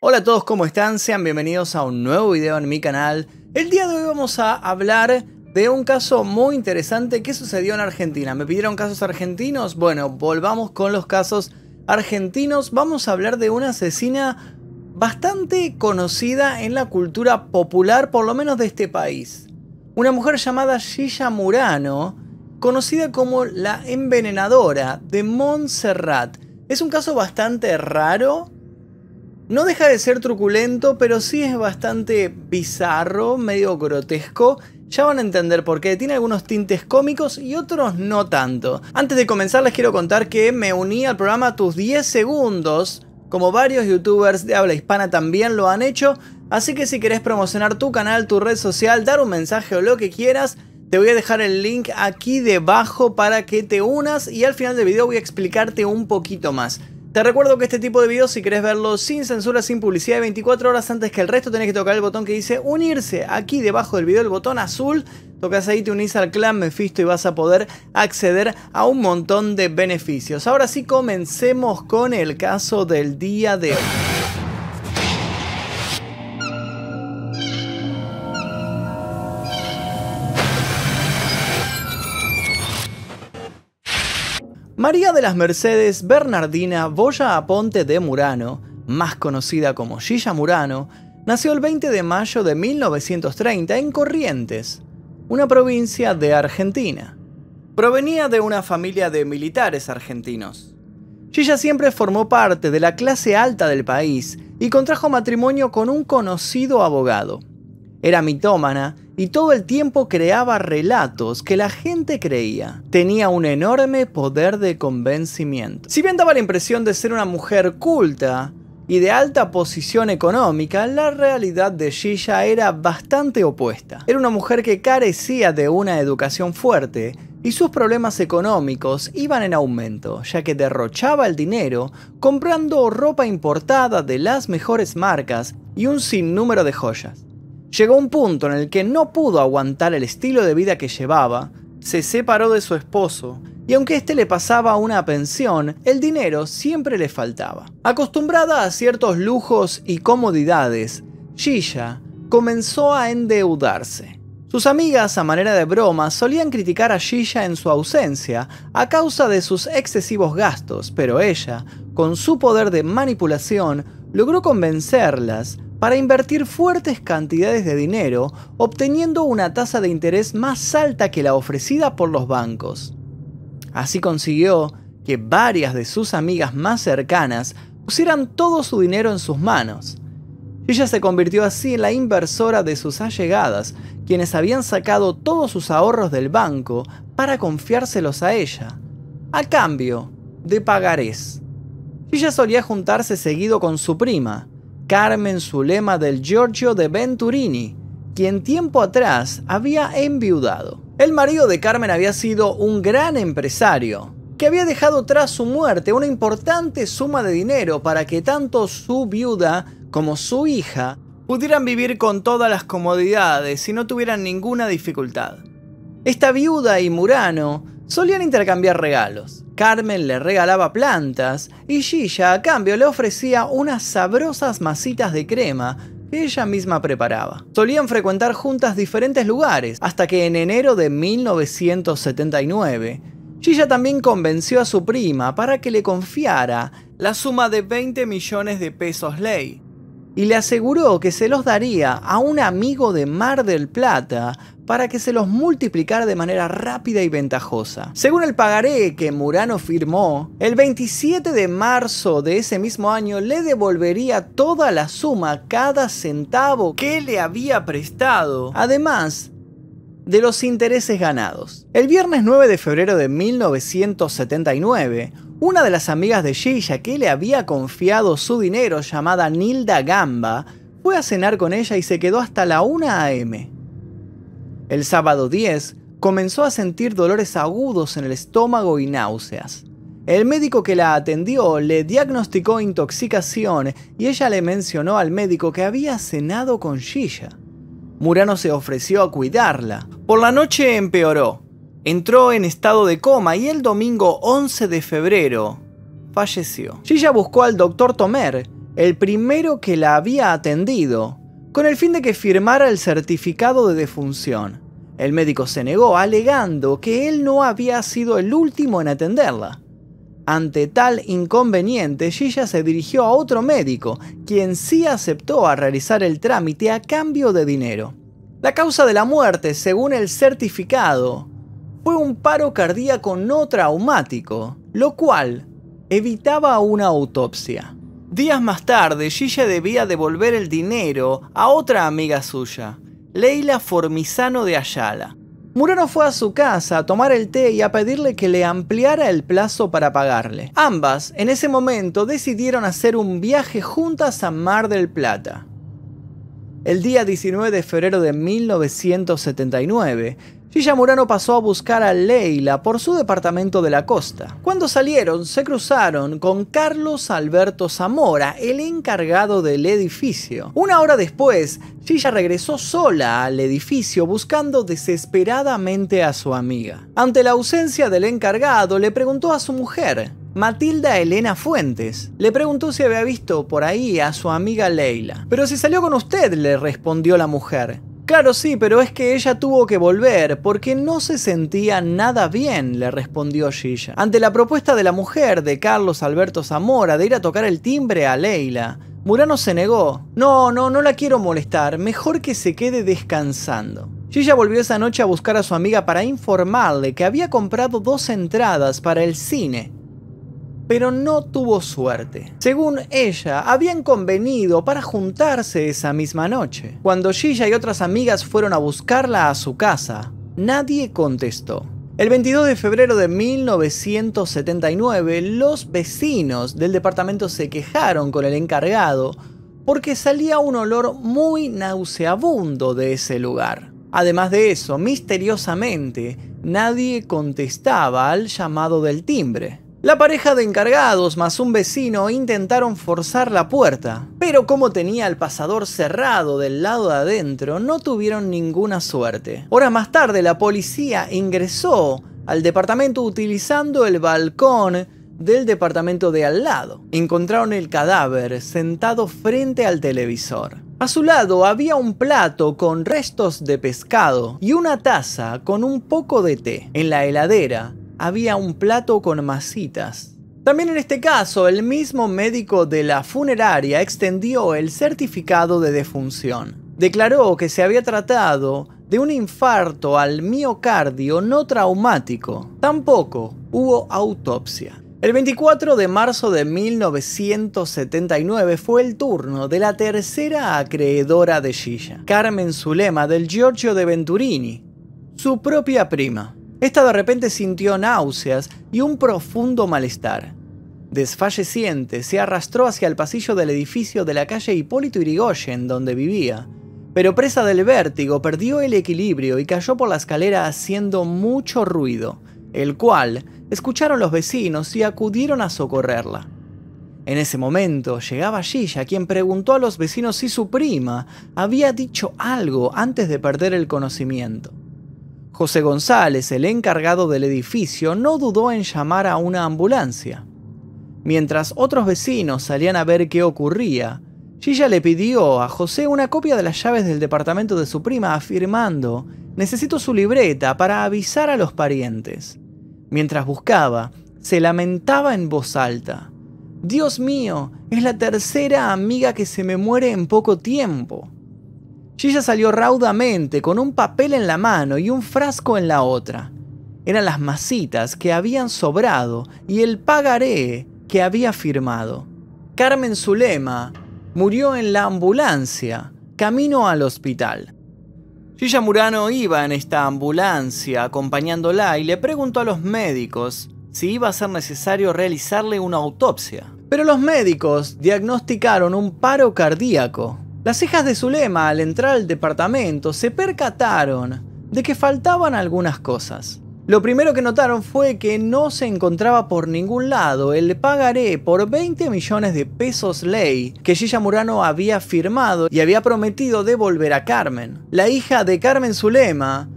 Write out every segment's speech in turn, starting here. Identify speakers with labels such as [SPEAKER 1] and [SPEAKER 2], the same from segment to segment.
[SPEAKER 1] Hola a todos, ¿cómo están? Sean bienvenidos a un nuevo video en mi canal. El día de hoy vamos a hablar de un caso muy interesante que sucedió en Argentina. ¿Me pidieron casos argentinos? Bueno, volvamos con los casos argentinos. Vamos a hablar de una asesina bastante conocida en la cultura popular, por lo menos de este país. Una mujer llamada Gilla Murano, conocida como la envenenadora de Montserrat. Es un caso bastante raro, no deja de ser truculento, pero sí es bastante bizarro, medio grotesco. Ya van a entender por qué, tiene algunos tintes cómicos y otros no tanto. Antes de comenzar les quiero contar que me uní al programa Tus 10 Segundos, como varios youtubers de habla hispana también lo han hecho, así que si querés promocionar tu canal, tu red social, dar un mensaje o lo que quieras, te voy a dejar el link aquí debajo para que te unas y al final del video voy a explicarte un poquito más. Te recuerdo que este tipo de videos, si querés verlo sin censura, sin publicidad, 24 horas antes que el resto, tenés que tocar el botón que dice unirse. Aquí debajo del video, el botón azul, tocas ahí, te unís al clan Mephisto y vas a poder acceder a un montón de beneficios. Ahora sí, comencemos con el caso del día de hoy. María de las Mercedes Bernardina Boya Aponte de Murano, más conocida como Gilla Murano, nació el 20 de mayo de 1930 en Corrientes, una provincia de Argentina. Provenía de una familia de militares argentinos. Gilla siempre formó parte de la clase alta del país y contrajo matrimonio con un conocido abogado. Era mitómana y todo el tiempo creaba relatos que la gente creía. Tenía un enorme poder de convencimiento. Si bien daba la impresión de ser una mujer culta, y de alta posición económica, la realidad de Shisha era bastante opuesta. Era una mujer que carecía de una educación fuerte y sus problemas económicos iban en aumento, ya que derrochaba el dinero comprando ropa importada de las mejores marcas y un sinnúmero de joyas. Llegó un punto en el que no pudo aguantar el estilo de vida que llevaba, se separó de su esposo y aunque éste le pasaba una pensión, el dinero siempre le faltaba. Acostumbrada a ciertos lujos y comodidades, Shisha comenzó a endeudarse. Sus amigas, a manera de broma, solían criticar a Shisha en su ausencia a causa de sus excesivos gastos, pero ella, con su poder de manipulación, logró convencerlas para invertir fuertes cantidades de dinero, obteniendo una tasa de interés más alta que la ofrecida por los bancos. Así consiguió que varias de sus amigas más cercanas pusieran todo su dinero en sus manos. Ella se convirtió así en la inversora de sus allegadas, quienes habían sacado todos sus ahorros del banco para confiárselos a ella, a cambio de pagarés. Ella solía juntarse seguido con su prima, Carmen Zulema del Giorgio de Venturini, quien tiempo atrás había enviudado. El marido de Carmen había sido un gran empresario, que había dejado tras su muerte una importante suma de dinero para que tanto su viuda como su hija pudieran vivir con todas las comodidades y no tuvieran ninguna dificultad. Esta viuda y Murano solían intercambiar regalos. Carmen le regalaba plantas y Gilla a cambio le ofrecía unas sabrosas masitas de crema que ella misma preparaba. Solían frecuentar juntas diferentes lugares, hasta que en enero de 1979, Gilla también convenció a su prima para que le confiara la suma de 20 millones de pesos ley, y le aseguró que se los daría a un amigo de Mar del Plata para que se los multiplicara de manera rápida y ventajosa. Según el pagaré que Murano firmó, el 27 de marzo de ese mismo año le devolvería toda la suma, cada centavo que le había prestado. Además, de los intereses ganados. El viernes 9 de febrero de 1979, una de las amigas de Gilla que le había confiado su dinero, llamada Nilda Gamba, fue a cenar con ella y se quedó hasta la 1 a.m. El sábado 10 comenzó a sentir dolores agudos en el estómago y náuseas. El médico que la atendió le diagnosticó intoxicación y ella le mencionó al médico que había cenado con Shisha. Murano se ofreció a cuidarla. Por la noche empeoró entró en estado de coma y el domingo 11 de febrero falleció. Gilla buscó al doctor Tomer, el primero que la había atendido, con el fin de que firmara el certificado de defunción. El médico se negó, alegando que él no había sido el último en atenderla. Ante tal inconveniente, Gilla se dirigió a otro médico, quien sí aceptó a realizar el trámite a cambio de dinero. La causa de la muerte, según el certificado, fue un paro cardíaco no traumático, lo cual evitaba una autopsia. Días más tarde, Gilla debía devolver el dinero a otra amiga suya, Leila Formisano de Ayala. Murano fue a su casa a tomar el té y a pedirle que le ampliara el plazo para pagarle. Ambas, en ese momento, decidieron hacer un viaje juntas a Mar del Plata. El día 19 de febrero de 1979, Gilla Murano pasó a buscar a Leila por su departamento de la costa. Cuando salieron, se cruzaron con Carlos Alberto Zamora, el encargado del edificio. Una hora después, Gilla regresó sola al edificio buscando desesperadamente a su amiga. Ante la ausencia del encargado, le preguntó a su mujer, Matilda Elena Fuentes. Le preguntó si había visto por ahí a su amiga Leila. Pero si salió con usted, le respondió la mujer. Claro, sí, pero es que ella tuvo que volver porque no se sentía nada bien, le respondió Gilla. Ante la propuesta de la mujer de Carlos Alberto Zamora de ir a tocar el timbre a Leila, Murano se negó. No, no, no la quiero molestar, mejor que se quede descansando. Gilla volvió esa noche a buscar a su amiga para informarle que había comprado dos entradas para el cine pero no tuvo suerte. Según ella, habían convenido para juntarse esa misma noche. Cuando Gilla y otras amigas fueron a buscarla a su casa, nadie contestó. El 22 de febrero de 1979, los vecinos del departamento se quejaron con el encargado porque salía un olor muy nauseabundo de ese lugar. Además de eso, misteriosamente, nadie contestaba al llamado del timbre. La pareja de encargados más un vecino intentaron forzar la puerta, pero como tenía el pasador cerrado del lado de adentro, no tuvieron ninguna suerte. Horas más tarde, la policía ingresó al departamento utilizando el balcón del departamento de al lado. Encontraron el cadáver sentado frente al televisor. A su lado había un plato con restos de pescado y una taza con un poco de té. En la heladera había un plato con masitas. También en este caso, el mismo médico de la funeraria extendió el certificado de defunción. Declaró que se había tratado de un infarto al miocardio no traumático. Tampoco hubo autopsia. El 24 de marzo de 1979 fue el turno de la tercera acreedora de Gilla, Carmen Zulema del Giorgio de Venturini, su propia prima. Esta de repente sintió náuseas y un profundo malestar. Desfalleciente, se arrastró hacia el pasillo del edificio de la calle Hipólito Irigoyen, donde vivía, pero presa del vértigo perdió el equilibrio y cayó por la escalera haciendo mucho ruido, el cual escucharon los vecinos y acudieron a socorrerla. En ese momento llegaba Gilla, quien preguntó a los vecinos si su prima había dicho algo antes de perder el conocimiento. José González, el encargado del edificio, no dudó en llamar a una ambulancia. Mientras otros vecinos salían a ver qué ocurría, Gilla le pidió a José una copia de las llaves del departamento de su prima afirmando, necesito su libreta para avisar a los parientes. Mientras buscaba, se lamentaba en voz alta. Dios mío, es la tercera amiga que se me muere en poco tiempo. Gilla salió raudamente con un papel en la mano y un frasco en la otra. Eran las masitas que habían sobrado y el pagaré que había firmado. Carmen Zulema murió en la ambulancia, camino al hospital. Gilla Murano iba en esta ambulancia acompañándola y le preguntó a los médicos si iba a ser necesario realizarle una autopsia. Pero los médicos diagnosticaron un paro cardíaco las hijas de Zulema, al entrar al departamento, se percataron de que faltaban algunas cosas. Lo primero que notaron fue que no se encontraba por ningún lado el pagaré por 20 millones de pesos ley que Gilla Murano había firmado y había prometido devolver a Carmen. La hija de Carmen Zulema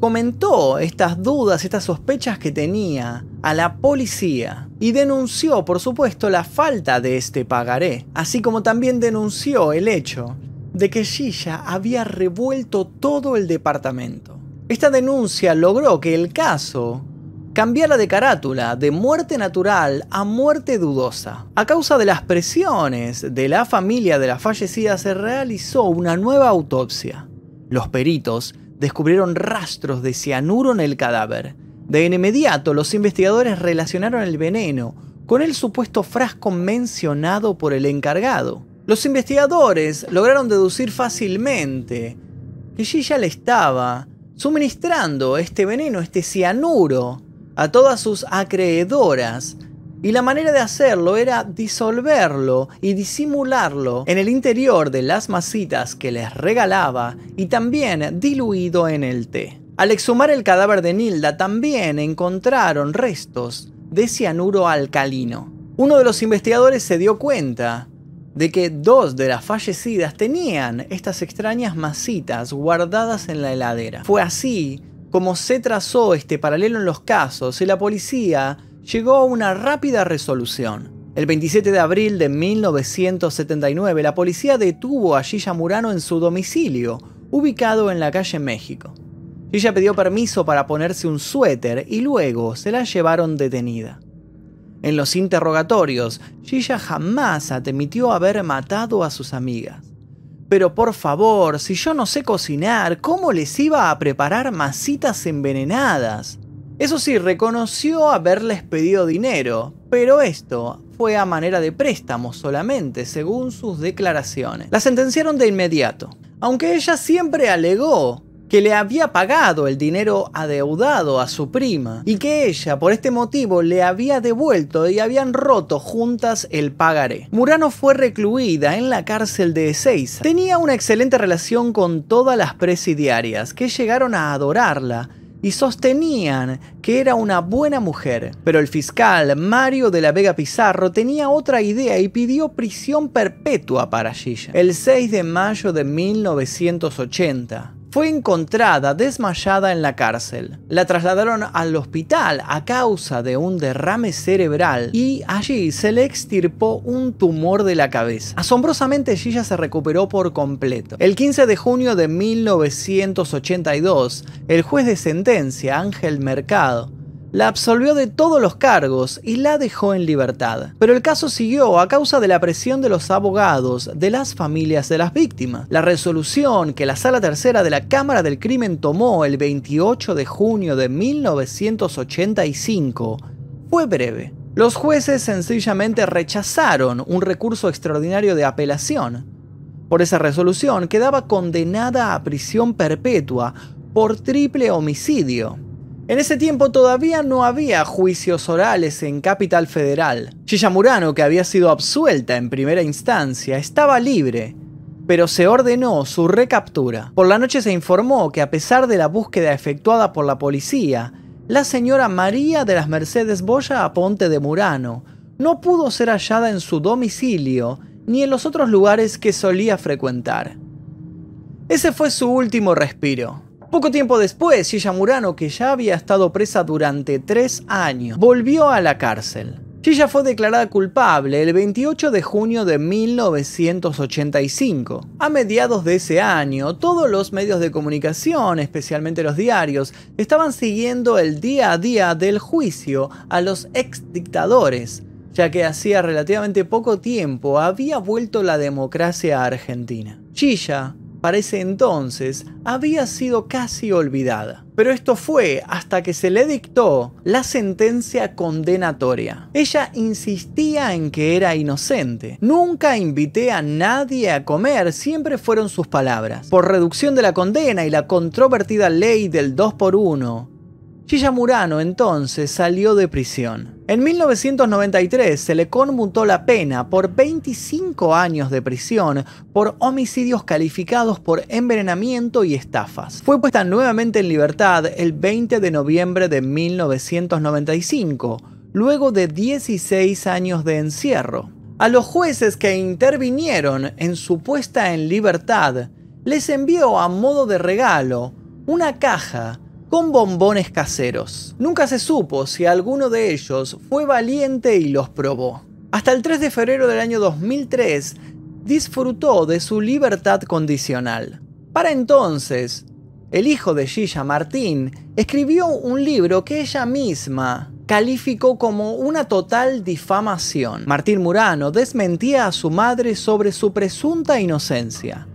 [SPEAKER 1] comentó estas dudas, estas sospechas que tenía a la policía y denunció, por supuesto, la falta de este pagaré, así como también denunció el hecho de que Gilla había revuelto todo el departamento. Esta denuncia logró que el caso cambiara de carátula de muerte natural a muerte dudosa. A causa de las presiones de la familia de la fallecida se realizó una nueva autopsia. Los peritos descubrieron rastros de cianuro en el cadáver. De inmediato, los investigadores relacionaron el veneno con el supuesto frasco mencionado por el encargado. Los investigadores lograron deducir fácilmente que ya le estaba suministrando este veneno, este cianuro, a todas sus acreedoras y la manera de hacerlo era disolverlo y disimularlo en el interior de las masitas que les regalaba y también diluido en el té. Al exhumar el cadáver de Nilda también encontraron restos de cianuro alcalino. Uno de los investigadores se dio cuenta de que dos de las fallecidas tenían estas extrañas masitas guardadas en la heladera. Fue así como se trazó este paralelo en los casos y la policía llegó a una rápida resolución. El 27 de abril de 1979, la policía detuvo a Gilla Murano en su domicilio, ubicado en la calle México. Gilla pidió permiso para ponerse un suéter y luego se la llevaron detenida. En los interrogatorios, Gilla jamás admitió haber matado a sus amigas. Pero por favor, si yo no sé cocinar, ¿cómo les iba a preparar masitas envenenadas? Eso sí, reconoció haberles pedido dinero, pero esto fue a manera de préstamo solamente, según sus declaraciones. La sentenciaron de inmediato, aunque ella siempre alegó que le había pagado el dinero adeudado a su prima y que ella por este motivo le había devuelto y habían roto juntas el pagaré. Murano fue recluida en la cárcel de Ezeiza. Tenía una excelente relación con todas las presidiarias que llegaron a adorarla y sostenían que era una buena mujer. Pero el fiscal Mario de la Vega Pizarro tenía otra idea y pidió prisión perpetua para Gilla. El 6 de mayo de 1980, fue encontrada desmayada en la cárcel. La trasladaron al hospital a causa de un derrame cerebral y allí se le extirpó un tumor de la cabeza. Asombrosamente Gilla se recuperó por completo. El 15 de junio de 1982, el juez de sentencia Ángel Mercado la absolvió de todos los cargos y la dejó en libertad. Pero el caso siguió a causa de la presión de los abogados de las familias de las víctimas. La resolución que la Sala Tercera de la Cámara del Crimen tomó el 28 de junio de 1985 fue breve. Los jueces sencillamente rechazaron un recurso extraordinario de apelación. Por esa resolución quedaba condenada a prisión perpetua por triple homicidio. En ese tiempo todavía no había juicios orales en Capital Federal. Murano, que había sido absuelta en primera instancia, estaba libre, pero se ordenó su recaptura. Por la noche se informó que a pesar de la búsqueda efectuada por la policía, la señora María de las Mercedes Boya Ponte de Murano no pudo ser hallada en su domicilio ni en los otros lugares que solía frecuentar. Ese fue su último respiro. Poco tiempo después, Chilla Murano, que ya había estado presa durante tres años, volvió a la cárcel. Chilla fue declarada culpable el 28 de junio de 1985. A mediados de ese año, todos los medios de comunicación, especialmente los diarios, estaban siguiendo el día a día del juicio a los exdictadores, ya que hacía relativamente poco tiempo había vuelto la democracia a Argentina. Chilla para ese entonces había sido casi olvidada. Pero esto fue hasta que se le dictó la sentencia condenatoria. Ella insistía en que era inocente. Nunca invité a nadie a comer, siempre fueron sus palabras. Por reducción de la condena y la controvertida ley del 2 por 1 Chillamurano Murano entonces salió de prisión. En 1993 se le conmutó la pena por 25 años de prisión por homicidios calificados por envenenamiento y estafas. Fue puesta nuevamente en libertad el 20 de noviembre de 1995, luego de 16 años de encierro. A los jueces que intervinieron en su puesta en libertad, les envió a modo de regalo una caja con bombones caseros. Nunca se supo si alguno de ellos fue valiente y los probó. Hasta el 3 de febrero del año 2003 disfrutó de su libertad condicional. Para entonces, el hijo de Gilla Martín escribió un libro que ella misma calificó como una total difamación. Martín Murano desmentía a su madre sobre su presunta inocencia.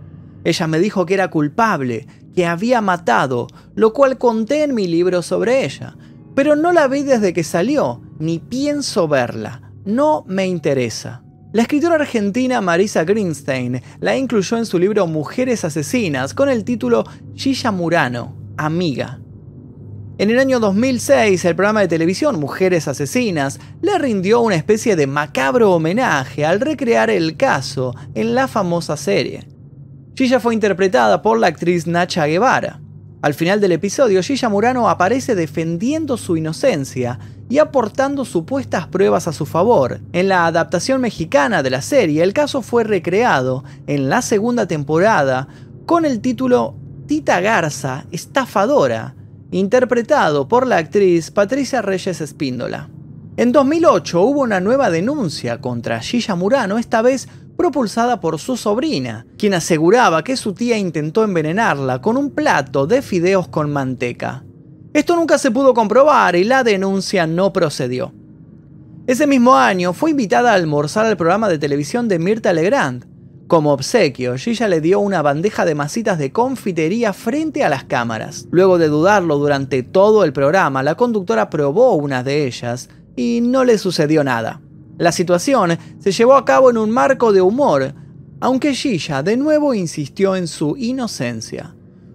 [SPEAKER 1] Ella me dijo que era culpable, que había matado, lo cual conté en mi libro sobre ella. Pero no la vi desde que salió, ni pienso verla. No me interesa. La escritora argentina Marisa Greenstein la incluyó en su libro Mujeres Asesinas con el título Gilla Murano, Amiga. En el año 2006, el programa de televisión Mujeres Asesinas le rindió una especie de macabro homenaje al recrear el caso en la famosa serie. Gilla fue interpretada por la actriz Nacha Guevara. Al final del episodio, Gilla Murano aparece defendiendo su inocencia y aportando supuestas pruebas a su favor. En la adaptación mexicana de la serie, el caso fue recreado en la segunda temporada con el título Tita Garza, estafadora, interpretado por la actriz Patricia Reyes Espíndola. En 2008 hubo una nueva denuncia contra Gilla Murano, esta vez propulsada por su sobrina, quien aseguraba que su tía intentó envenenarla con un plato de fideos con manteca. Esto nunca se pudo comprobar y la denuncia no procedió. Ese mismo año fue invitada a almorzar al programa de televisión de Mirta Legrand. Como obsequio, ella le dio una bandeja de masitas de confitería frente a las cámaras. Luego de dudarlo durante todo el programa, la conductora probó una de ellas y no le sucedió nada. La situación se llevó a cabo en un marco de humor, aunque Gilla de nuevo insistió en su inocencia.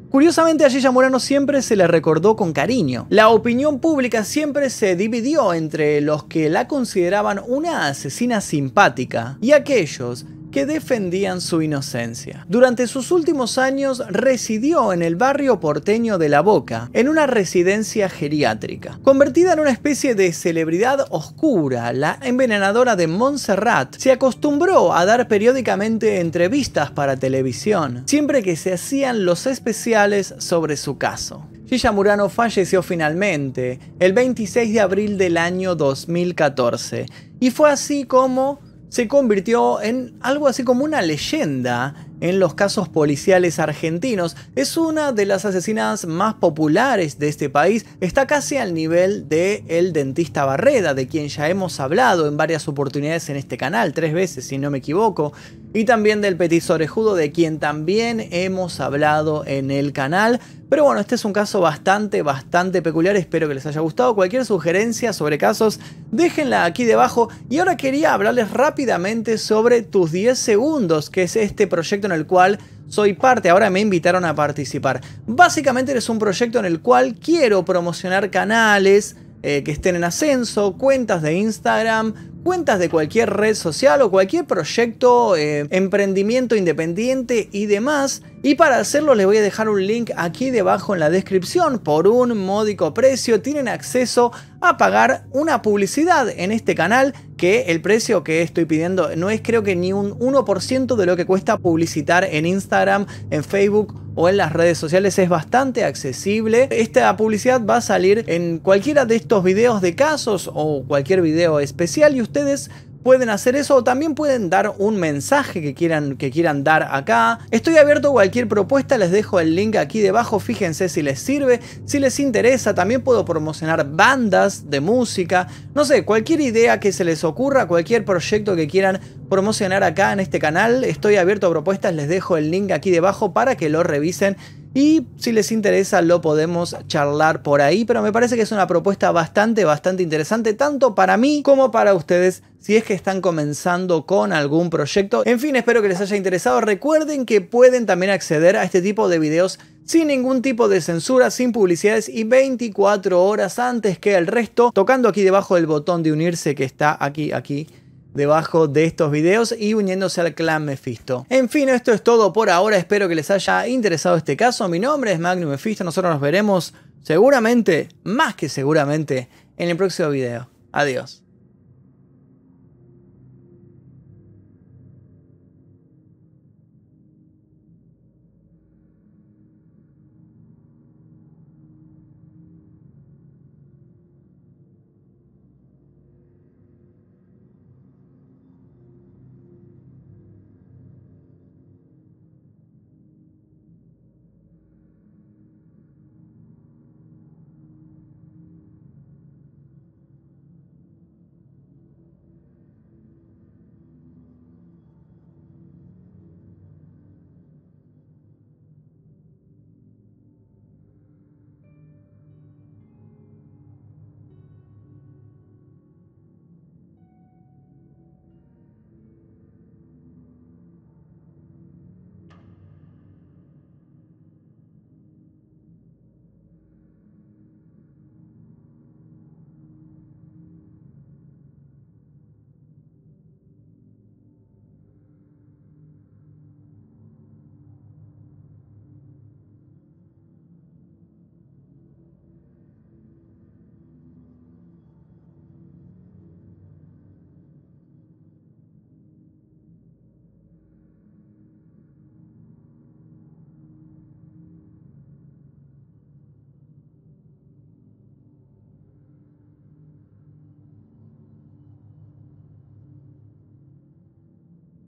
[SPEAKER 1] Curiosamente a Gilla Morano siempre se le recordó con cariño. La opinión pública siempre se dividió entre los que la consideraban una asesina simpática y aquellos que defendían su inocencia. Durante sus últimos años residió en el barrio porteño de La Boca, en una residencia geriátrica. Convertida en una especie de celebridad oscura, la envenenadora de Montserrat se acostumbró a dar periódicamente entrevistas para televisión, siempre que se hacían los especiales sobre su caso. Gilla Murano falleció finalmente el 26 de abril del año 2014 y fue así como se convirtió en algo así como una leyenda en los casos policiales argentinos. Es una de las asesinas más populares de este país. Está casi al nivel de el dentista Barreda, de quien ya hemos hablado en varias oportunidades en este canal, tres veces si no me equivoco y también del Petit sorejudo de quien también hemos hablado en el canal. Pero bueno, este es un caso bastante, bastante peculiar. Espero que les haya gustado. Cualquier sugerencia sobre casos, déjenla aquí debajo. Y ahora quería hablarles rápidamente sobre Tus 10 Segundos, que es este proyecto en el cual soy parte, ahora me invitaron a participar. Básicamente es un proyecto en el cual quiero promocionar canales eh, que estén en ascenso, cuentas de Instagram, cuentas de cualquier red social o cualquier proyecto, eh, emprendimiento independiente y demás. Y para hacerlo les voy a dejar un link aquí debajo en la descripción. Por un módico precio tienen acceso a pagar una publicidad en este canal que el precio que estoy pidiendo no es creo que ni un 1% de lo que cuesta publicitar en Instagram, en Facebook o en las redes sociales es bastante accesible. Esta publicidad va a salir en cualquiera de estos videos de casos o cualquier video especial y ustedes pueden hacer eso o también pueden dar un mensaje que quieran, que quieran dar acá. Estoy abierto a cualquier propuesta, les dejo el link aquí debajo, fíjense si les sirve, si les interesa, también puedo promocionar bandas de música, no sé, cualquier idea que se les ocurra, cualquier proyecto que quieran promocionar acá en este canal, estoy abierto a propuestas, les dejo el link aquí debajo para que lo revisen y si les interesa lo podemos charlar por ahí, pero me parece que es una propuesta bastante, bastante interesante, tanto para mí como para ustedes, si es que están comenzando con algún proyecto. En fin, espero que les haya interesado. Recuerden que pueden también acceder a este tipo de videos sin ningún tipo de censura, sin publicidades y 24 horas antes que el resto, tocando aquí debajo del botón de unirse que está aquí, aquí debajo de estos videos y uniéndose al clan Mephisto. En fin, esto es todo por ahora, espero que les haya interesado este caso. Mi nombre es Magnum Mephisto, nosotros nos veremos seguramente, más que seguramente, en el próximo video. Adiós.